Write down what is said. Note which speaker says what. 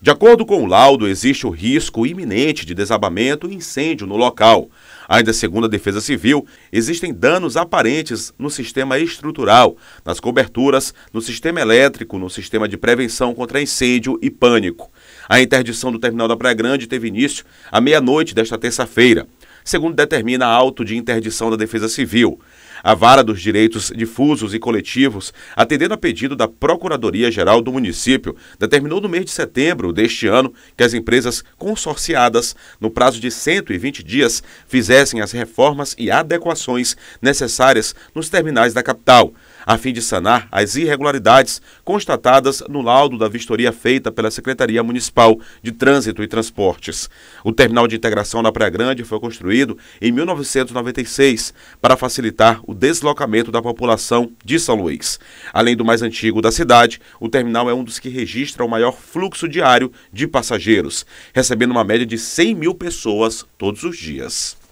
Speaker 1: De acordo com o laudo, existe o risco iminente de desabamento e incêndio no local. Ainda segundo a Defesa Civil, existem danos aparentes no sistema estrutural, nas coberturas, no sistema elétrico, no sistema de prevenção contra incêndio e pânico. A interdição do terminal da Praia Grande teve início à meia-noite desta terça-feira segundo determina auto de interdição da Defesa Civil. A Vara dos Direitos Difusos e Coletivos, atendendo a pedido da Procuradoria-Geral do município, determinou no mês de setembro deste ano que as empresas consorciadas, no prazo de 120 dias, fizessem as reformas e adequações necessárias nos terminais da capital a fim de sanar as irregularidades constatadas no laudo da vistoria feita pela Secretaria Municipal de Trânsito e Transportes. O terminal de integração na Praia Grande foi construído construído em 1996 para facilitar o deslocamento da população de São Luís. Além do mais antigo da cidade, o terminal é um dos que registra o maior fluxo diário de passageiros, recebendo uma média de 100 mil pessoas todos os dias.